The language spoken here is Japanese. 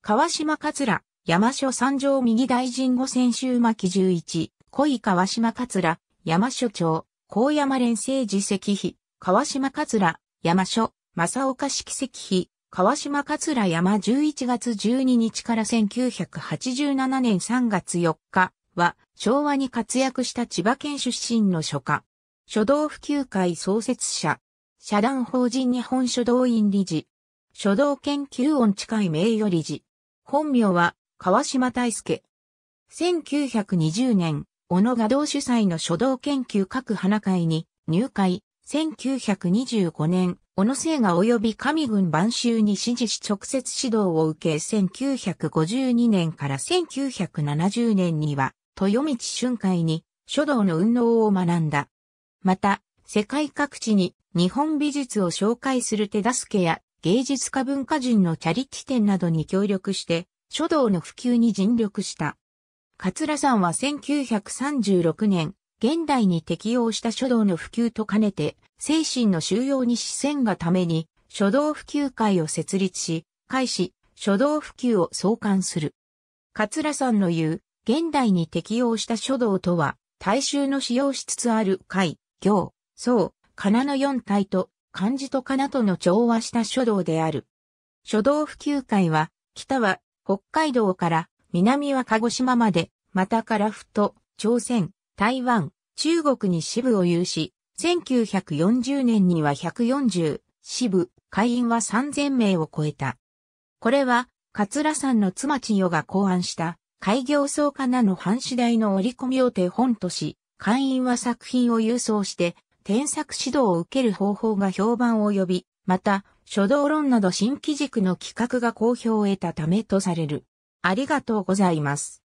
川島桂、山所三条右大臣後千秋巻十一、濃川島桂、山所長、高山連政治石碑、川島桂、山所、正岡式石碑、川島桂山11月12日から1987年3月4日は昭和に活躍した千葉県出身の書家。書道普及会創設者。社団法人日本書道院理事。書道研究音近い名誉理事。本名は川島大介。1920年、小野画道主催の書道研究各花会に入会。1925年、小野聖画及び上軍晩秋に支持し直接指導を受け1952年から1970年には、豊道春会に書道の運動を学んだ。また、世界各地に日本美術を紹介する手助けや芸術家文化人のチャリティ展などに協力して、書道の普及に尽力した。桂さんは1936年、現代に適用した書道の普及と兼ねて、精神の収容に視線がために、書道普及会を設立し、開始、書道普及を創刊する。桂さんの言う、現代に適用した書道とは、大衆の使用しつつある会、行、僧、仮名の4体と、漢字と仮名との調和した書道である。書道普及会は、北は北海道から南は鹿児島まで、またフト、朝鮮、台湾、中国に支部を有し、1940年には140支部、会員は3000名を超えた。これは、桂んの妻千代が考案した、開業総かなの半次第の折り込みを手本とし、会員は作品を郵送して、添削指導を受ける方法が評判を呼び、また、書道論など新機軸の企画が好評を得たためとされる。ありがとうございます。